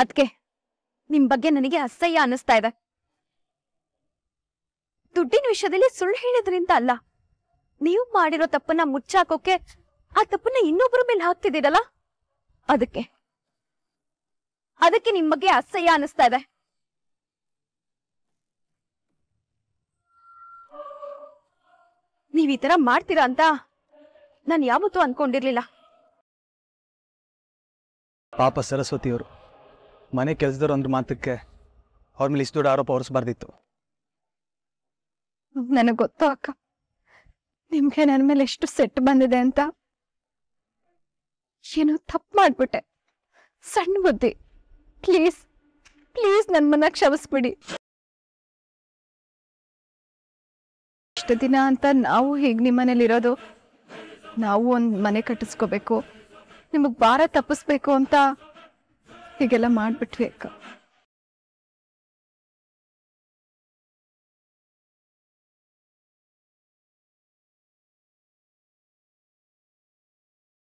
ಅದಕ್ಕೆ ನಿಮ್ ಬಗ್ಗೆ ನನಗೆ ಅಸಹ್ಯ ಅನಿಸ್ತಾ ಇದೆ ದುಡ್ಡಿನ ವಿಷಯದಲ್ಲಿ ಸುಳ್ಳು ಹೇಳಿದ್ರಿಂದ ಅಲ್ಲ ನೀವು ಮಾಡಿರೋ ತಪ್ಪನ್ನ ಮುಚ್ಚಾಕೋಕೆ ಆ ತಪ್ಪನ್ನ ಇನ್ನೊಬ್ಬರ ಮೇಲೆ ಹಾಕ್ತಿದ್ದೀರಲ್ಲ ಅದಕ್ಕೆ ಅದಕ್ಕೆ ನಿಮ್ ಬಗ್ಗೆ ಅಸಹ್ಯ ಅನಿಸ್ತಾ ಇದೆ ನೀವ್ ಈ ತರ ಮಾಡ್ತೀರಾ ಅಂತ ನಾನು ಯಾವತ್ತೂ ಅನ್ಕೊಂಡಿರ್ಲಿಲ್ಲ ಪಾಪ ಸರಸ್ವತಿಯವರು ಮನೆ ಕೆಲಸದವ್ರು ಅಂದ್ರ ಮಾತಕ್ಕೆ ಅವ್ರ ಮೇಲೆ ಇಷ್ಟು ದೊಡ್ಡ ಆರೋಪ ಹೊರಿಸಬಾರ್ದಿತ್ತು ನನಗ್ ಗೊತ್ತು ಅಕ್ಕ ನಿಮ್ಗೆ ನನ್ನ ಮೇಲೆ ಎಷ್ಟು ಸೆಟ್ ಬಂದಿದೆ ಅಂತ ಏನೋ ತಪ್ಪು ಮಾಡ್ಬಿಟ್ಟೆ ಸಣ್ಣ ಬುದ್ಧಿ ಪ್ಲೀಸ್ ಪ್ಲೀಸ್ ನನ್ನ ಮನ ಕ್ಷಮಿಸ್ಬಿಡಿ ಇಷ್ಟು ದಿನ ಅಂತ ನಾವು ಹೇಗೆ ನಿಮ್ಮನೇಲಿರೋದು ನಾವು ಒಂದು ಮನೆ ಕಟ್ಟಿಸ್ಕೋಬೇಕು ನಿಮಗೆ ಭಾರ ತಪ್ಪಿಸ್ಬೇಕು ಅಂತ ಹೀಗೆಲ್ಲ ಮಾಡಿಬಿಟ್ವಿ